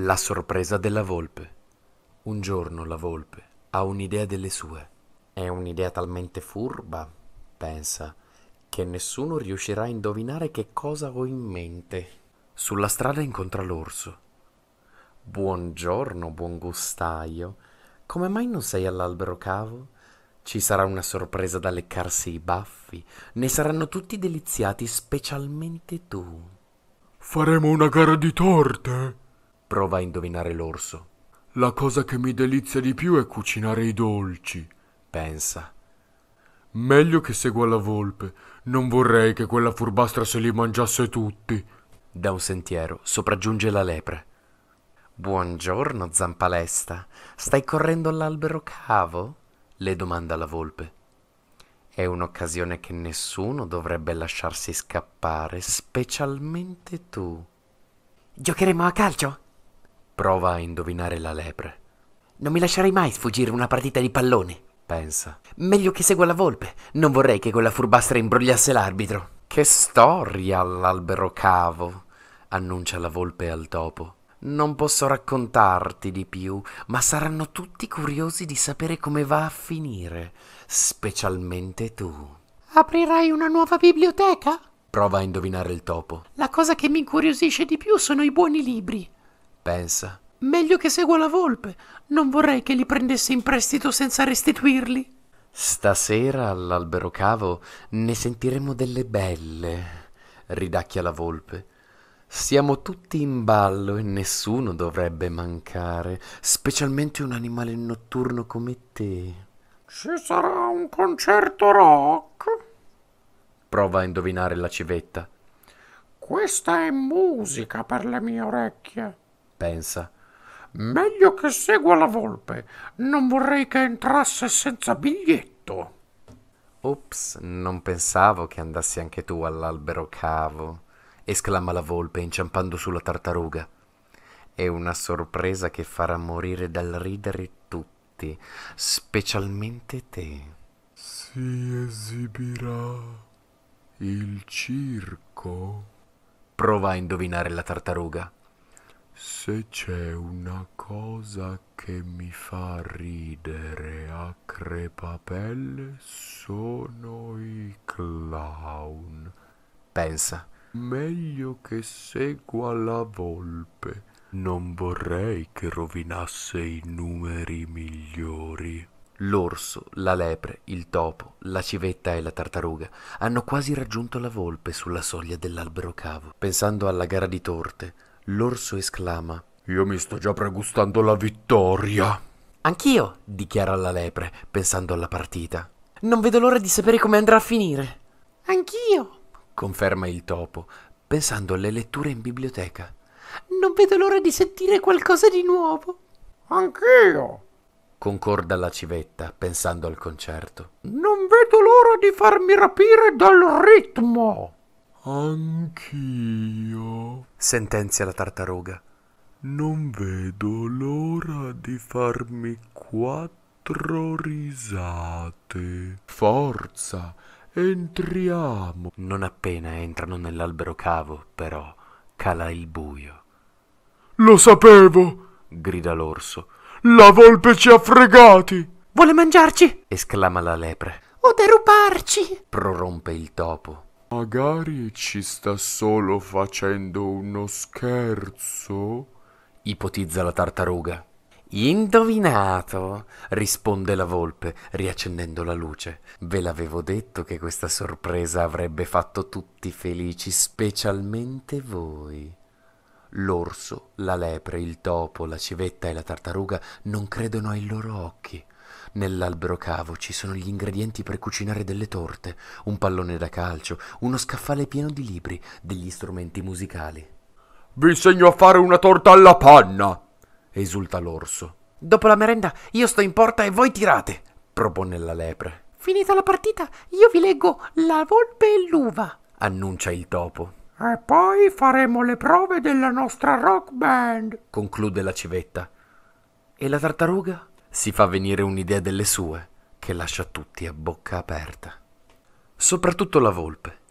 La sorpresa della volpe. Un giorno la volpe ha un'idea delle sue. È un'idea talmente furba, pensa, che nessuno riuscirà a indovinare che cosa ho in mente. Sulla strada incontra l'orso. Buongiorno, buon gustaio. Come mai non sei all'albero cavo? Ci sarà una sorpresa da leccarsi i baffi. Ne saranno tutti deliziati, specialmente tu. Faremo una gara di torte. Prova a indovinare l'orso. La cosa che mi delizia di più è cucinare i dolci, pensa. Meglio che segua la volpe. Non vorrei che quella furbastra se li mangiasse tutti. Da un sentiero sopraggiunge la lepre. Buongiorno, zampalesta. Stai correndo all'albero cavo? le domanda la volpe. È un'occasione che nessuno dovrebbe lasciarsi scappare, specialmente tu. Giocheremo a calcio? Prova a indovinare la lepre. Non mi lascerai mai sfuggire una partita di pallone, pensa. Meglio che segua la volpe. Non vorrei che quella furbastra imbrogliasse l'arbitro. Che storia all'albero cavo, annuncia la volpe al topo. Non posso raccontarti di più, ma saranno tutti curiosi di sapere come va a finire, specialmente tu. Aprirai una nuova biblioteca? Prova a indovinare il topo. La cosa che mi incuriosisce di più sono i buoni libri pensa. Meglio che segua la volpe. Non vorrei che li prendesse in prestito senza restituirli. Stasera all'albero cavo ne sentiremo delle belle, ridacchia la volpe. Siamo tutti in ballo e nessuno dovrebbe mancare, specialmente un animale notturno come te. Ci sarà un concerto rock? Prova a indovinare la civetta. Questa è musica per le mie orecchie pensa. Meglio che segua la volpe. Non vorrei che entrasse senza biglietto. Ops, non pensavo che andassi anche tu all'albero cavo, esclama la volpe inciampando sulla tartaruga. È una sorpresa che farà morire dal ridere tutti, specialmente te. Si esibirà il circo? Prova a indovinare la tartaruga. Se c'è una cosa che mi fa ridere a crepapelle sono i clown. Pensa. Meglio che segua la volpe. Non vorrei che rovinasse i numeri migliori. L'orso, la lepre, il topo, la civetta e la tartaruga hanno quasi raggiunto la volpe sulla soglia dell'albero cavo. Pensando alla gara di torte, L'orso esclama. Io mi sto già pregustando la vittoria. Anch'io, dichiara la lepre, pensando alla partita. Non vedo l'ora di sapere come andrà a finire. Anch'io, conferma il topo, pensando alle letture in biblioteca. Non vedo l'ora di sentire qualcosa di nuovo. Anch'io, concorda la civetta, pensando al concerto. Non vedo l'ora di farmi rapire dal ritmo. Anch'io, sentenzia la tartaruga. Non vedo l'ora di farmi quattro risate. Forza, entriamo. Non appena entrano nell'albero cavo, però, cala il buio. Lo sapevo, grida l'orso. La volpe ci ha fregati. Vuole mangiarci, esclama la lepre. O deruparci, prorompe il topo. Magari ci sta solo facendo uno scherzo? ipotizza la tartaruga. Indovinato, risponde la volpe, riaccendendo la luce. Ve l'avevo detto che questa sorpresa avrebbe fatto tutti felici, specialmente voi. L'orso, la lepre, il topo, la civetta e la tartaruga non credono ai loro occhi. Nell'albero cavo ci sono gli ingredienti per cucinare delle torte, un pallone da calcio, uno scaffale pieno di libri, degli strumenti musicali. Vi insegno a fare una torta alla panna! esulta l'orso. Dopo la merenda io sto in porta e voi tirate, propone la lepre. Finita la partita, io vi leggo la volpe e l'uva, annuncia il topo. E poi faremo le prove della nostra rock band, conclude la civetta. E la tartaruga? si fa venire un'idea delle sue che lascia tutti a bocca aperta. Soprattutto la volpe,